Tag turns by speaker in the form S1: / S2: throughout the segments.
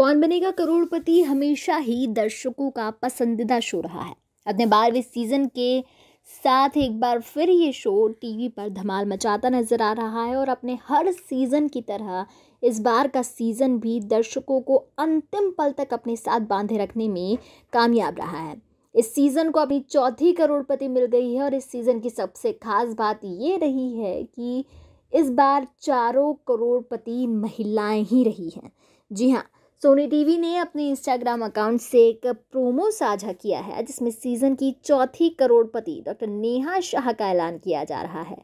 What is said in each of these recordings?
S1: कौन बनेगा करोड़पति हमेशा ही दर्शकों का पसंदीदा शो रहा है अपने बारहवें सीजन के साथ एक बार फिर ये शो टीवी पर धमाल मचाता नजर आ रहा है और अपने हर सीज़न की तरह इस बार का सीज़न भी दर्शकों को अंतिम पल तक अपने साथ बांधे रखने में कामयाब रहा है इस सीज़न को अपनी चौथी करोड़पति मिल गई है और इस सीज़न की सबसे खास बात ये रही है कि इस बार चारों करोड़पति महिलाएं ही रही हैं जी हाँ सोनी टीवी ने अपने इंस्टाग्राम अकाउंट से एक प्रोमो साझा किया है जिसमें सीज़न की चौथी करोड़पति डॉक्टर नेहा शाह का ऐलान किया जा रहा है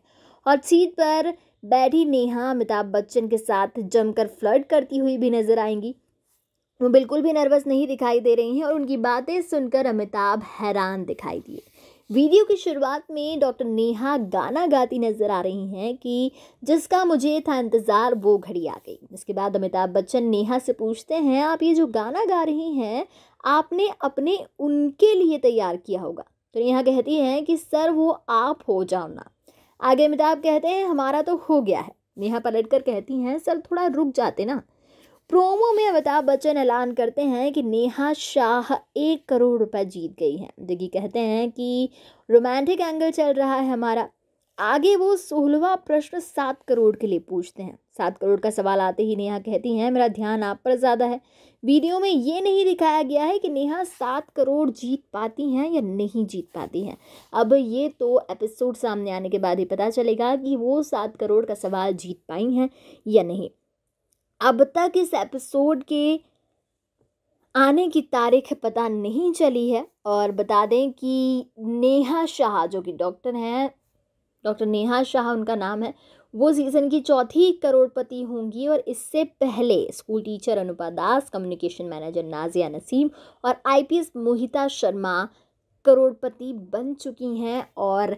S1: और सीट पर बैठी नेहा अमिताभ बच्चन के साथ जमकर फ्लर्ट करती हुई भी नजर आएंगी वो बिल्कुल भी नर्वस नहीं दिखाई दे रही हैं और उनकी बातें सुनकर अमिताभ हैरान दिखाई दिए वीडियो की शुरुआत में डॉक्टर नेहा गाना गाती नजर आ रही हैं कि जिसका मुझे था इंतज़ार वो घड़ी आ गई इसके बाद अमिताभ बच्चन नेहा से पूछते हैं आप ये जो गाना गा रही हैं आपने अपने उनके लिए तैयार किया होगा तो नेहा कहती हैं कि सर वो आप हो जाओ ना आगे अमिताभ कहते हैं हमारा तो हो गया है नेहा पलट कर कहती हैं सर थोड़ा रुक जाते ना प्रोमो में अमिताभ बच्चन ऐलान करते हैं कि नेहा शाह एक करोड़ रुपए जीत गई हैं जो कि कहते हैं कि रोमांटिक एंगल चल रहा है हमारा आगे वो सोलहवा प्रश्न सात करोड़ के लिए पूछते हैं सात करोड़ का सवाल आते ही नेहा कहती हैं मेरा ध्यान आप पर ज़्यादा है वीडियो में ये नहीं दिखाया गया है कि नेहा सात करोड़ जीत पाती हैं या नहीं जीत पाती हैं अब ये तो एपिसोड सामने आने के बाद ही पता चलेगा कि वो सात करोड़ का सवाल जीत पाई हैं या नहीं अब तक इस एपिसोड के आने की तारीख पता नहीं चली है और बता दें कि नेहा शाह जो कि डॉक्टर हैं डॉक्टर नेहा शाह उनका नाम है वो सीज़न की चौथी करोड़पति होंगी और इससे पहले school teacher Anupa Das communication manager Nazia Naseem और आईपीएस मोहिता शर्मा करोड़पति बन चुकी हैं और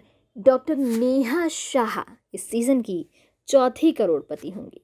S1: डॉक्टर नेहा शाह इस सीज़न की चौथी करोड़पति होंगी